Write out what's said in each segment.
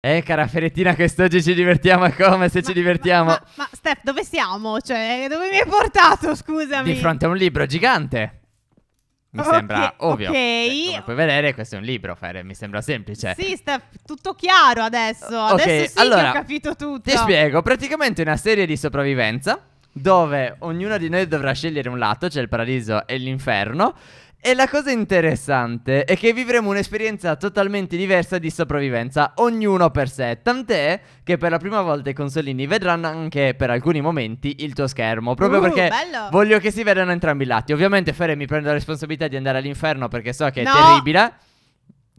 Eh, cara Ferettina, quest'oggi ci divertiamo come se ma, ci divertiamo. Ma, ma, ma, Steph, dove siamo? Cioè, dove mi hai portato, scusami? Di fronte a un libro gigante. Mi okay, sembra ovvio. Ok. Eh, come puoi vedere, questo è un libro, Fere, mi sembra semplice. Sì, Steph, tutto chiaro adesso. Okay, adesso sì allora, ho capito tutto. Ti spiego, praticamente una serie di sopravvivenza dove ognuno di noi dovrà scegliere un lato, cioè il paradiso e l'inferno. E la cosa interessante è che vivremo un'esperienza totalmente diversa di sopravvivenza, ognuno per sé, tant'è che per la prima volta i consolini vedranno anche per alcuni momenti il tuo schermo, proprio uh, perché bello. voglio che si vedano entrambi i lati. Ovviamente Fere mi prendo la responsabilità di andare all'inferno perché so che no. è terribile.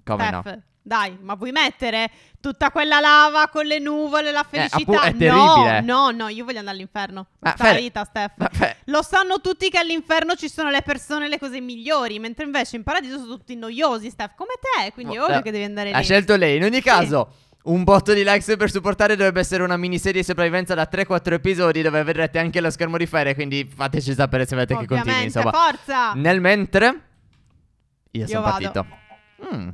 Come F. no? Dai, ma vuoi mettere tutta quella lava con le nuvole, la eh, felicità? Eh, è terribile. No, no, no, io voglio andare all'inferno. Ma Tutta fer- vita, Steph. Ma fer- Lo sanno tutti che all'inferno ci sono le persone e le cose migliori, mentre invece in paradiso sono tutti noiosi, Steph, come te. Quindi oh, è ovvio no. Eh, che devi andare lì. Ha scelto lei. In ogni sì. caso... Un botto di likes per supportare dovrebbe essere una miniserie di sopravvivenza da 3-4 episodi dove vedrete anche lo schermo di fare, quindi fateci sapere se volete che continui, insomma. forza! Nel mentre... Io, io sono partito. Mmm.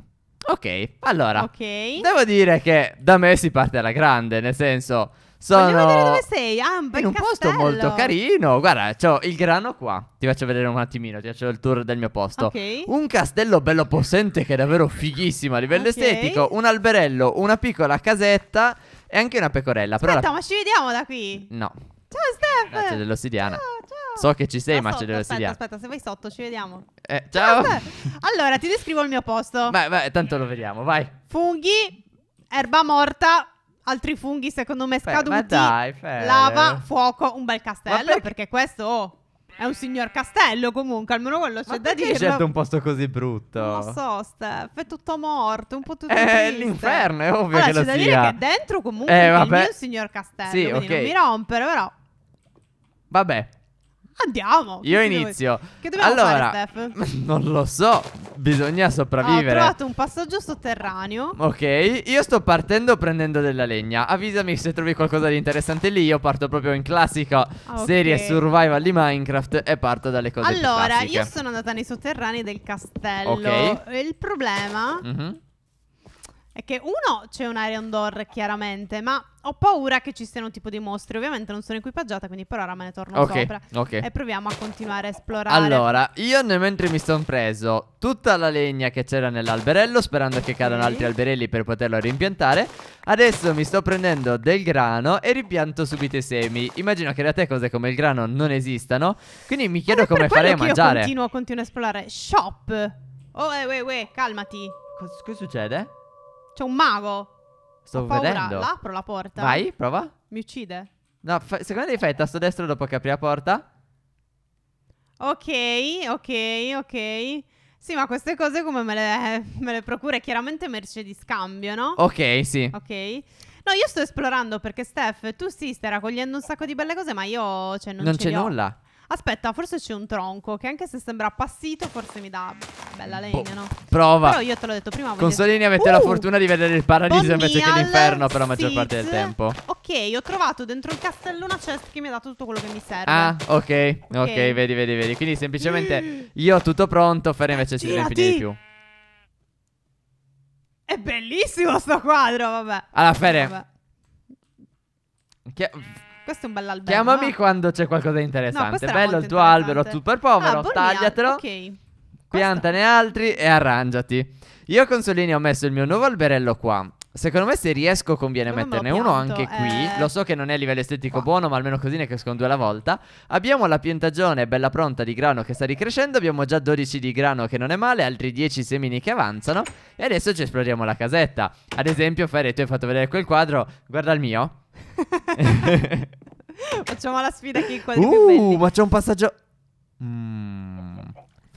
Ok, allora. Ok. Devo dire che da me si parte alla grande, nel senso... Sono Voglio vedere dove sei. Ah, un in un castello. posto molto carino. Guarda, c'ho il grano qua. Ti faccio vedere un attimino. Ti faccio il tour del mio posto. Okay. Un castello bello possente che è davvero fighissimo a livello okay. estetico. Un alberello, una piccola casetta e anche una pecorella. Aspetta, Però la... ma ci vediamo da qui. No. Ciao, Steph. Grazie dell'ossidiana. Ciao. So che ci sei, ma sotto, ce devo studiare. Aspetta, se vai sotto, ci vediamo. Eh, ciao. Allora, ti descrivo il mio posto. Vai, vai, tanto lo vediamo, vai. Funghi, erba morta, altri funghi secondo me scaduti. Ma dai, per... lava, fuoco, un bel castello, perché... perché questo oh, è un signor castello comunque, almeno quello c'è ma da dire. Ma perché scelto un posto così brutto? Non lo so, Steph, è tutto morto, un po' tutto È eh, triste. l'inferno, è ovvio allora, che lo sia. Allora, c'è da dire che dentro comunque eh, è il mio signor castello, sì, quindi okay. non mi rompere, però... Vabbè, Andiamo. Io inizio. Dove... Che dobbiamo allora, fare, Steph? Non lo so. Bisogna sopravvivere. ho trovato un passaggio sotterraneo. Ok. Io sto partendo prendendo della legna. Avvisami se trovi qualcosa di interessante lì. Io parto proprio in classica ah, serie survival di Minecraft e parto dalle cose allora, Allora, io sono andata nei sotterranei del castello. Ok. Il problema... Mm -hmm è che uno c'è un Iron Door chiaramente, ma ho paura che ci siano un tipo di mostri. Ovviamente non sono equipaggiata, quindi per ora me ne torno okay, sopra. Ok. E proviamo a continuare a esplorare. Allora, io mentre mi sono preso tutta la legna che c'era nell'alberello, sperando che cadano altri alberelli per poterlo rimpiantare. Adesso mi sto prendendo del grano e ripianto subito i semi. Immagino che da te cose come il grano non esistano. Quindi mi chiedo come farei a mangiare. Io continuo, continuo a esplorare. Shop. Oh, eh, eh, eh, calmati. Cosa, cosa succede? C'è un mago. Sto Ho paura. vedendo. Là, apro la porta. Vai, prova. Mi uccide. No, fa- secondo me fai il tasto destro dopo che apri la porta? Ok, ok, ok. Sì, ma queste cose come me le, me le procura? chiaramente merce di scambio, no? Ok, sì. Ok. No, io sto esplorando perché Steph, tu sì, stai raccogliendo un sacco di belle cose, ma io cioè, non, non ce c'è le ho. nulla. Aspetta, forse c'è un tronco che anche se sembra appassito forse mi dà bella boh, legna, boh, no? Prova. Però io te l'ho detto prima. Consolini voglio... avete uh, la fortuna di vedere il paradiso invece che l'inferno per la maggior parte del tempo. Ok, ho trovato dentro il castello una chest che mi ha dato tutto quello che mi serve. Ah, ok. Ok, okay vedi, vedi, vedi. Quindi semplicemente mm. io ho tutto pronto, Fer invece si deve di più. È bellissimo sto quadro, vabbè. Alla Fere. Vabbè. Che... Questo è un bell'albero. Chiamami no? quando c'è qualcosa di interessante. No, Bello il tuo albero super povero, ah, tagliatelo. Ok. Piantane altri e arrangiati. Io con Solini ho messo il mio nuovo alberello qua. Secondo me se riesco conviene Come metterne uno anche qui. Eh. Lo so che non è a livello estetico buono, ma almeno così ne crescono due alla volta. Abbiamo la piantagione bella pronta di grano che sta ricrescendo, abbiamo già 12 di grano che non è male, altri 10 semini che avanzano e adesso ci esploriamo la casetta. Ad esempio, Ferre, tu hai fatto vedere quel quadro, guarda il mio. Facciamo la sfida chi quasi uh, ma c'è un passaggio. Mm.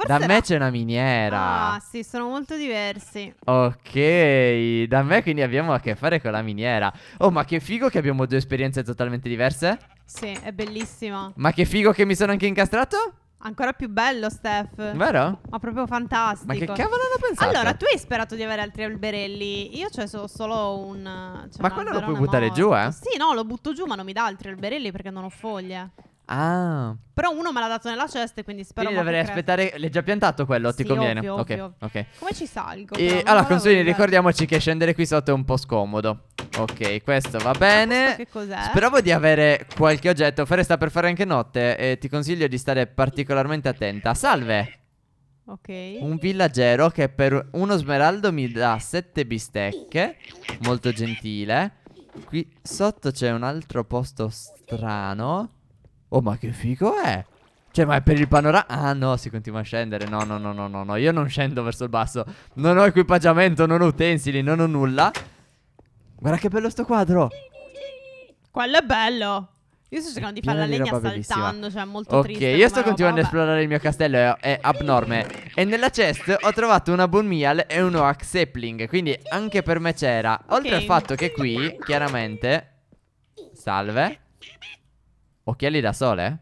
da me c'è una miniera. Ah, sì, sono molto diversi. Ok, da me quindi abbiamo a che fare con la miniera. Oh, ma che figo che abbiamo due esperienze totalmente diverse. Sì, è bellissimo. Ma che figo che mi sono anche incastrato? Ancora più bello, Steph. Vero? Ma proprio fantastico. Ma che cavolo hanno pensato? Allora, tu hai sperato di avere altri alberelli. Io c'è cioè, so- solo un. C'è cioè, ma un quello lo puoi buttare morto. giù, eh? Sì, no, lo butto giù, ma non mi dà altri alberelli perché non ho foglie. Ah. Però uno me l'ha dato nella cesta, quindi spero Quindi dovrei aspettare. L'hai già piantato quello? Sì, ti conviene? Ovvio, okay, ovvio. ok, Come ci salgo? E allora, consigli, ricordiamoci che scendere qui sotto è un po' scomodo. Ok, questo va bene. Che cos'è? Speravo di avere qualche oggetto. Fere sta per fare anche notte e ti consiglio di stare particolarmente attenta. Salve! Ok. Un villaggero che per uno smeraldo mi dà sette bistecche. Molto gentile. Qui sotto c'è un altro posto strano. Oh, ma che figo è! Cioè, ma è per il panorama... Ah, no, si continua a scendere. No, no, no, no, no, no. Io non scendo verso il basso. Non ho equipaggiamento, non ho utensili, non ho nulla. Guarda che bello sto quadro. Quello è bello. Io sto cercando di fare la legna saltando, cioè è molto okay, triste. Ok, io sto continuando a esplorare il mio castello, è, è, abnorme. E nella chest ho trovato una Bone Meal e un Axe Sapling, quindi anche per me c'era. Oltre okay. al fatto che qui, chiaramente... Salve. Occhiali da sole?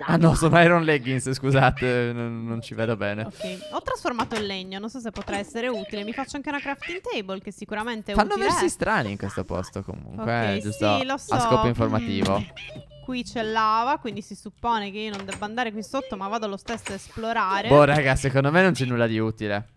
Ah no, sono Iron Leggings, scusate, non, non, ci vedo bene. Ok, ho trasformato il legno, non so se potrà essere utile. Mi faccio anche una crafting table che sicuramente è Fanno utile. Fanno versi eh. strani in questo posto comunque, okay, eh, giusto sì, lo so. a scopo mm. informativo. Qui c'è lava, quindi si suppone che io non debba andare qui sotto, ma vado lo stesso a esplorare. Boh, raga, secondo me non c'è nulla di utile.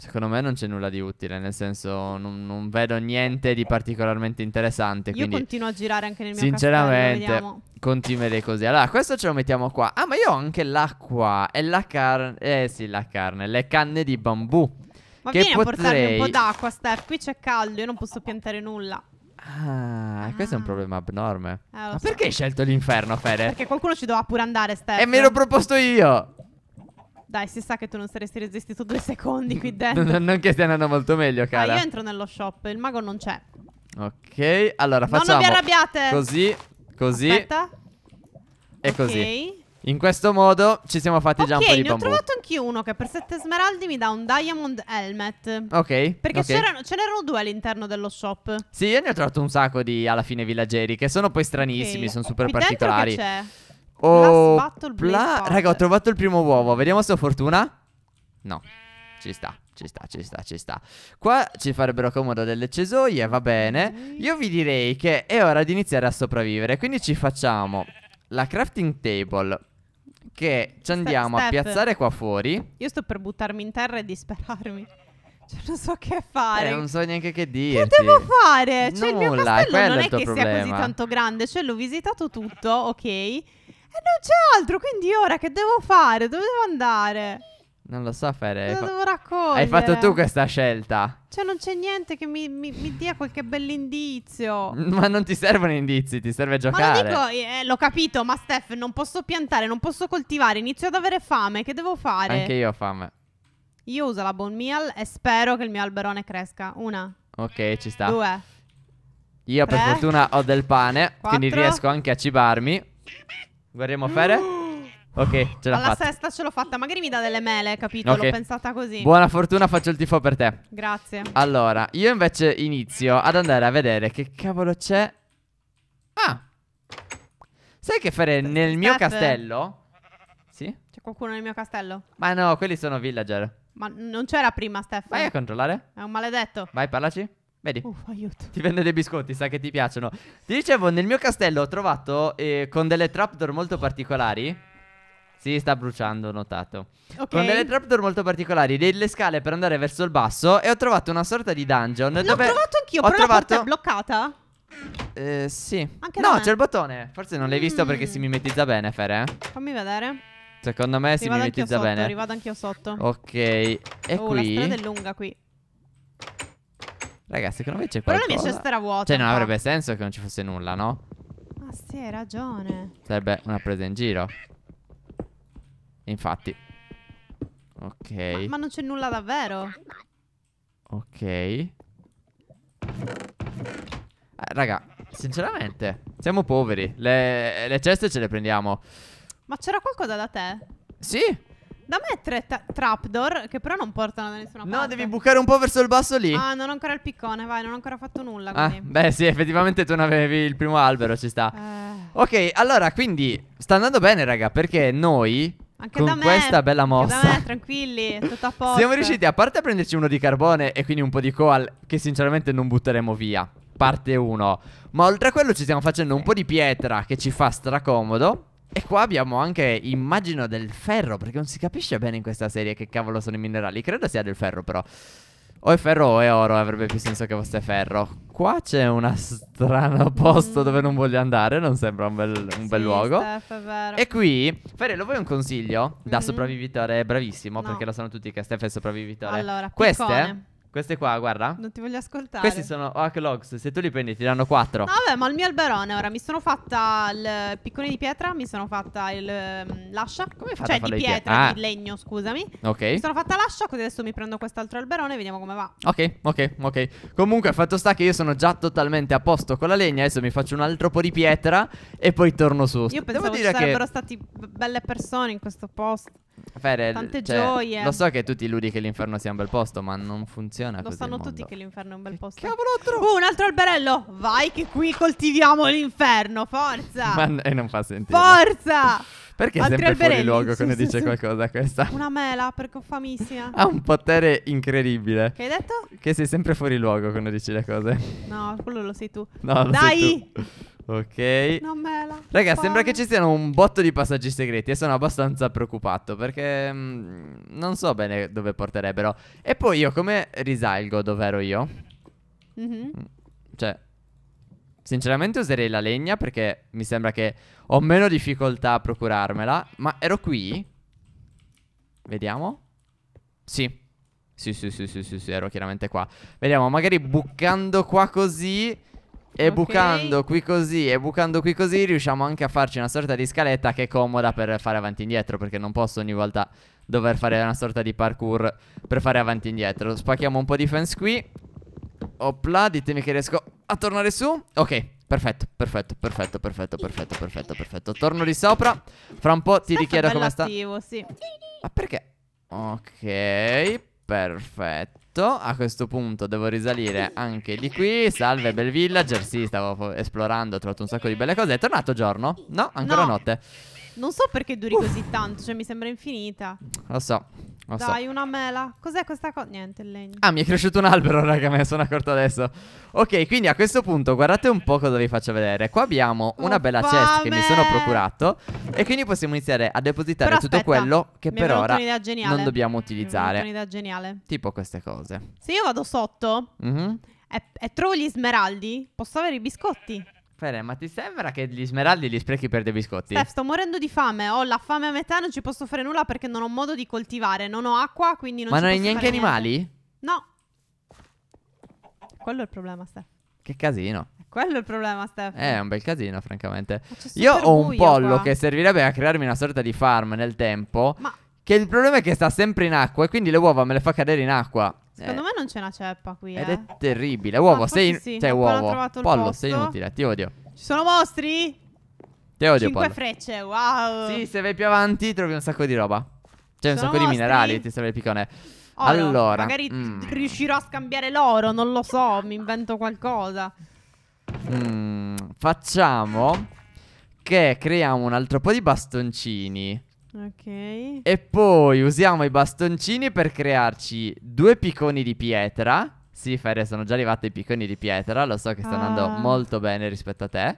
Secondo me non c'è nulla di utile, nel senso non, non vedo niente di particolarmente interessante. Io continuo a girare anche nel mio Sinceramente, castello, continuerei così. Allora, questo ce lo mettiamo qua. Ah, ma io ho anche l'acqua e la carne. Eh sì, la carne, le canne di bambù. Ma che vieni potrei... a portarmi un po' d'acqua, Steph. Qui c'è caldo, io non posso piantare nulla. Ah, ah, questo è un ah. problema abnorme. Eh, Ma so. perché hai scelto l'inferno, Fede? Perché qualcuno ci doveva pure andare, Steph. E me l'ho proposto io. Dai, si sa che tu non saresti resistito due secondi qui dentro. non, non che stia andando molto meglio, cara. Ah, io entro nello shop, il mago non c'è. Ok, allora facciamo. No, non vi arrabbiate. Così, così. Aspetta. E okay. così. In questo modo ci siamo fatti okay, già un po' di bambù Ok, ne ho trovato anch'io uno che per sette smeraldi mi dà un diamond helmet Ok Perché okay. ce n'erano due all'interno dello shop Sì, io ne ho trovato un sacco di alla fine villageri, Che sono poi stranissimi, sono super Qui particolari c'è Oh, Last bla- raga, ho trovato il primo uovo. Vediamo se ho fortuna. No. Ci sta, ci sta, ci sta, ci sta. Qua ci farebbero comodo delle cesoie, va bene. Io vi direi che è ora di iniziare a sopravvivere. Quindi ci facciamo la crafting table che ci andiamo Step. a piazzare qua fuori. Io sto per buttarmi in terra e disperarmi. Cioè, non so che fare. Eh, non so neanche che dire. Che devo fare? Cioè, Nulla, il mio castello non è che problema. sia così tanto grande. Cioè, l'ho visitato tutto, ok. E eh, non c'è altro, quindi ora che devo fare? Dove devo andare? Non lo so, Fere. Cosa devo raccogliere? Hai fatto tu questa scelta. Cioè, non c'è niente che mi, mi, mi dia qualche bell'indizio. Ma non ti servono indizi, ti serve giocare. Ma lo dico, eh, l'ho capito, ma Steph, non posso piantare, non posso coltivare, inizio ad avere fame, che devo fare? Anche io ho fame. Io uso la bone meal e spero che il mio alberone cresca. Una. Ok, ci sta. Due. Io Tre. per fortuna ho del pane, Quattro. quindi riesco anche a cibarmi. Vorremmo fare? Ok, ce l'ho fatta. Alla sesta ce l'ho fatta. Magari mi dà delle mele, capito? Okay. L'ho pensata così. Buona fortuna, faccio il tifo per te. Grazie. Allora, io invece inizio ad andare a vedere che cavolo c'è. Ah. Sai che fare nel mio castello? Sì? C'è qualcuno nel mio castello? Ma no, quelli sono villager. Ma non c'era prima, Stefano. Vai a controllare. È un maledetto. Vai, parlaci. Vedi? Uff, aiuto. Ti vendo dei biscotti, sa che ti piacciono. Ti dicevo, nel mio castello ho trovato eh, con delle trapdoor molto particolari. Sì, sta bruciando, ho notato. Okay. Con delle trapdoor molto particolari, delle scale per andare verso il basso. E ho trovato una sorta di dungeon. L'ho dove trovato anch'io, ho però trovato... la porta è bloccata. Eh, sì. Anche no, c'è il bottone. Forse non l'hai visto mm. perché si mm. mimetizza bene, Fer. Eh? Fammi vedere. Secondo me si mimetizza bene. Sotto, rivado anch'io sotto. Ok. E oh, qui. La strada è lunga qui. Ragazzi, secondo me c'è qualcosa. Però la mia cesta era vuota. Cioè, non qua. avrebbe senso che non ci fosse nulla, no? Ah, sì, hai ragione. Sarebbe una presa in giro. Infatti. Ok. Ma, ma non c'è nulla davvero. Ok. Eh, raga, sinceramente, siamo poveri. Le, le ceste ce le prendiamo. Ma c'era qualcosa da te? Sì. Da me è tre ta- trapdoor che però non portano da nessuna parte. No, devi bucare un po' verso il basso lì. Ah, non ho ancora il piccone, vai, non ho ancora fatto nulla. Ah, beh, sì, effettivamente tu non avevi il primo albero, ci sta. Eh. Ok, allora, quindi sta andando bene, raga, perché noi anche con da me, questa bella mossa. da me, tranquilli, tutto a posto. Siamo riusciti a parte a prenderci uno di carbone e quindi un po' di coal che sinceramente non butteremo via. Parte 1. Ma oltre a quello ci stiamo facendo un po' di pietra che ci fa stracomodo. E qua abbiamo anche, immagino, del ferro, perché non si capisce bene in questa serie che cavolo sono i minerali. Credo sia del ferro, però. O è ferro o è oro, avrebbe più senso che fosse ferro. Qua c'è uno strano posto mm. dove non voglio andare, non sembra un bel, un sì, bel luogo. Steph, e qui, Ferello, vuoi un consiglio? Da mm -hmm. sopravvivitore bravissimo, no. perché lo sanno tutti che Steph è sopravvivitore. Allora, piccone. Queste queste qua, guarda. Non ti voglio ascoltare. Questi sono Hacklogs. Se tu li prendi, ti danno 4. No, vabbè, ma il mio alberone ora. Mi sono fatta il piccone di pietra. Mi sono fatta il. Mm, l'ascia. Come faccio? Cioè, di pietra, ah. di legno, scusami. Ok. Mi sono fatta l'ascia. Così adesso mi prendo quest'altro alberone e vediamo come va. Ok, ok, ok. Comunque, fatto sta che io sono già totalmente a posto con la legna. Adesso mi faccio un altro po' di pietra. E poi torno su. Io pensavo Devo dire ci sarebbero che... stati belle persone in questo posto. Fere, Tante cioè, gioie. Lo so che tu ti illudi che l'inferno sia un bel posto, ma non funziona lo così. Lo sanno tutti che l'inferno è un bel posto. Cavolotto! Uh, un altro alberello! Vai che qui coltiviamo l'inferno, forza! Ma, e non fa sentire. Forza! Perché è sempre fuori luogo quando sì, dice sì, qualcosa questa? Una mela, perché ho famissima. ha un potere incredibile. Che hai detto? Che sei sempre fuori luogo quando dici le cose. No, quello lo sei tu. No, lo Dai! Ok Non me la Raga fa... sembra che ci siano un botto di passaggi segreti E sono abbastanza preoccupato Perché mh, mm, non so bene dove porterebbero E poi io come risalgo dove ero io? Mhm. Mm -hmm. Cioè Sinceramente userei la legna perché mi sembra che ho meno difficoltà a procurarmela Ma ero qui Vediamo Sì sì, sì, sì, sì, sì, sì, ero chiaramente qua Vediamo, magari buccando qua così e okay. bucando qui così e bucando qui così riusciamo anche a farci una sorta di scaletta che è comoda per fare avanti e indietro perché non posso ogni volta dover fare una sorta di parkour per fare avanti e indietro. Spacchiamo un po' di fence qui. Opla, ditemi che riesco a tornare su. Ok, perfetto, perfetto, perfetto, perfetto, perfetto, perfetto, perfetto. Torno di sopra. Fra un po' ti richiedo come sta. sì. Ma perché? Ok, perfetto. A questo punto devo risalire anche di qui Salve bel villager Sì stavo esplorando Ho trovato un sacco di belle cose È tornato giorno? No? Ancora no. notte non so perché duri Uff. così tanto, cioè mi sembra infinita. Lo so. Lo Dai, so. una mela. Cos'è questa cosa? Niente, il legno. Ah, mi è cresciuto un albero, raga, me ne sono accorto adesso. Ok, quindi a questo punto guardate un po' cosa vi faccio vedere. Qua abbiamo oh, una bella fame. chest che mi sono procurato e quindi possiamo iniziare a depositare però tutto quello che per ora non dobbiamo utilizzare. Mi è un'idea geniale. Tipo queste cose. Se io vado sotto mm -hmm. e, e trovo gli smeraldi, posso avere i biscotti. Fede, ma ti sembra che gli smeraldi li sprechi per dei biscotti? Steph, sto morendo di fame. Ho la fame a metà, non ci posso fare nulla perché non ho modo di coltivare. Non ho acqua, quindi non ma ci non posso fare Ma non hai neanche animali? Niente. No. Quello è il problema, Steph. Che casino. Quello è il problema, Steph. Eh, è un bel casino, francamente. Io ho un pollo qua. che servirebbe a crearmi una sorta di farm nel tempo. Ma... Che il problema è che sta sempre in acqua e quindi le uova me le fa cadere in acqua. Secondo eh. me non c'è una ceppa qui. Ed eh. è terribile. Uovo, sei. In... Sì. Cioè, uovo. Pollo, sei inutile. Ti odio. Ci sono mostri? Ti odio, 5 Pollo. frecce, wow. Sì, se vai più avanti trovi un sacco di roba. C'è un sacco mostri? di minerali. Ti serve il piccone. Oro. Allora. Magari mm. riuscirò a scambiare l'oro. Non lo so. Mi invento qualcosa. Mm, facciamo che creiamo un altro po' di bastoncini. Ok. E poi usiamo i bastoncini per crearci due picconi di pietra. Sì, Ferre, sono già arrivati i picconi di pietra. Lo so che sta ah. andando molto bene rispetto a te.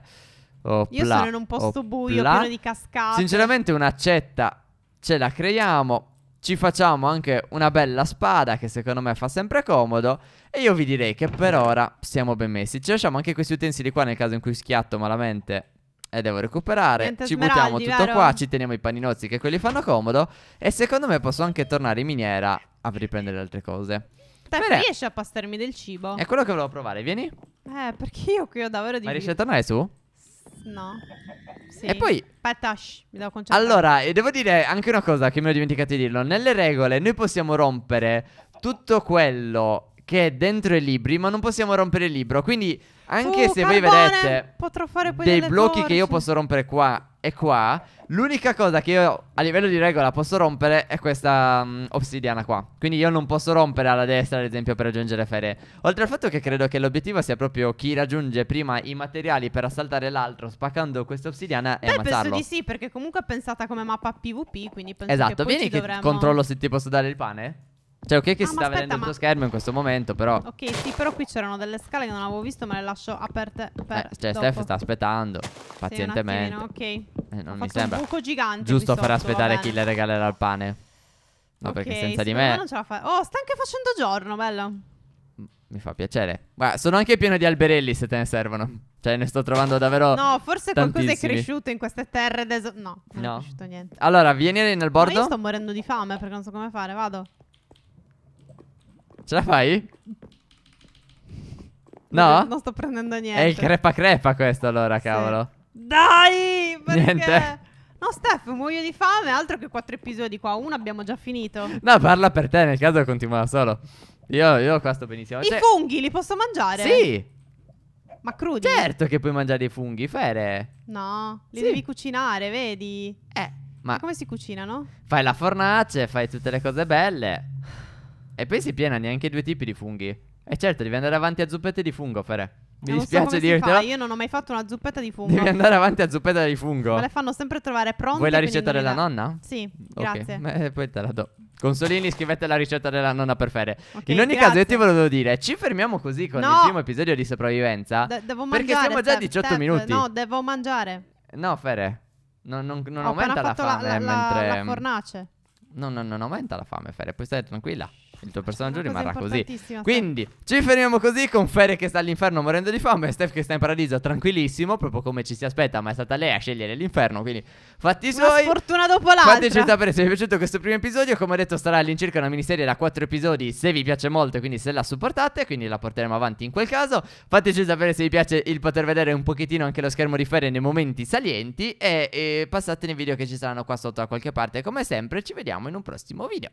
Opla, Io sono in un posto opla. buio, pieno di cascate. Sinceramente, un'accetta ce la creiamo. Ci facciamo anche una bella spada che secondo me fa sempre comodo E io vi direi che per ora siamo ben messi Ci lasciamo anche questi utensili qua nel caso in cui schiatto malamente e eh, devo recuperare. Niente ci buttiamo tutto vero? qua, ci teniamo i paninozzi che quelli fanno comodo. E secondo me posso anche tornare in miniera a riprendere altre cose. Te riesci a pastarmi del cibo? È quello che volevo provare, vieni. Eh, perché io qui ho davvero di... Ma riesci a tornare su? No. Sì. E poi... Patash, mi devo concentrare. Allora, devo dire anche una cosa che mi ho dimenticato di dirlo. Nelle regole noi possiamo rompere tutto quello che è dentro i libri, ma non possiamo rompere il libro. Quindi, anche uh, se carbone! voi vedete dei blocchi torce. che io posso rompere qua e qua, l'unica cosa che io a livello di regola posso rompere è questa um, obsidiana qua. Quindi io non posso rompere alla destra, ad esempio, per raggiungere Fere. Oltre al fatto che credo che l'obiettivo sia proprio chi raggiunge prima i materiali per assaltare l'altro spaccando questa obsidiana Beh, e ammazzarlo. penso di sì, perché comunque è pensata come mappa PvP, quindi penso esatto. che Esatto, vieni che dovremmo... controllo se ti posso dare il pane. Cioè, ok che ah, si sta aspetta, vedendo il tuo ma... schermo in questo momento, però... Ok, sì, però qui c'erano delle scale che non avevo visto, ma le lascio aperte eh, per eh, Cioè, dopo. Steph sta aspettando, pazientemente. Sì, attimino, ok. Eh, non mi sembra... un buco gigante Giusto far sotto, aspettare chi le regalerà il pane. No, okay, perché senza di me... Ma Non ce la fa... Oh, sta anche facendo giorno, bello. Mi fa piacere. Guarda, sono anche pieno di alberelli se te ne servono. Cioè, ne sto trovando davvero. No, forse tantissimi. qualcosa è cresciuto in queste terre. Deso... No, non no. è cresciuto niente. Allora, vieni nel bordo. Ma io sto morendo di fame perché non so come fare. Vado. Ce la fai? No? Non sto prendendo niente. È il crepa crepa questo allora, sì. cavolo. Dai! Perché? Niente. No, Steph, muoio di fame. Altro che quattro episodi qua. Uno abbiamo già finito. No, parla per te. Nel caso continua da solo. Io, io qua sto benissimo. I cioè... funghi li posso mangiare? Sì. Ma crudi? Certo che puoi mangiare i funghi, Fere. No, li sì. devi cucinare, vedi? Eh, ma... E come si cucinano? Fai la fornace, fai tutte le cose belle. E poi si piena neanche due tipi di funghi. E certo, devi andare avanti a zuppette di fungo, Fere. Mi non dispiace so dirtelo. Io non ho mai fatto una zuppetta di fungo. Devi andare avanti a zuppetta di fungo. Ma le fanno sempre trovare pronte. Vuoi la ricetta della nonna? Sì, okay. grazie. Eh, poi te la do. Consolini, scrivete la ricetta della nonna per Fere. Okay, In ogni grazie. caso, io ti volevo dire, ci fermiamo così con no. il primo episodio di sopravvivenza. De- devo mangiare. Perché siamo già a 18 te- minuti. No, devo mangiare. No, Fere. Non, non, non aumenta la fame la, la, mentre. La fornace. No, no, non aumenta la fame, Fere. Puoi stare tranquilla il tuo personaggio rimarrà così. Quindi ci fermiamo così con Fere che sta all'inferno morendo di fame e Steph che sta in paradiso tranquillissimo, proprio come ci si aspetta, ma è stata lei a scegliere l'inferno, quindi fatti Una suoi. fortuna dopo l'altra. Fateci sapere se vi è piaciuto questo primo episodio, come ho detto sarà all'incirca una miniserie da 4 episodi, se vi piace molto, quindi se la supportate, quindi la porteremo avanti in quel caso. Fateci sapere se vi piace il poter vedere un pochettino anche lo schermo di Fere nei momenti salienti e, e passate nei video che ci saranno qua sotto da qualche parte. Come sempre ci vediamo in un prossimo video.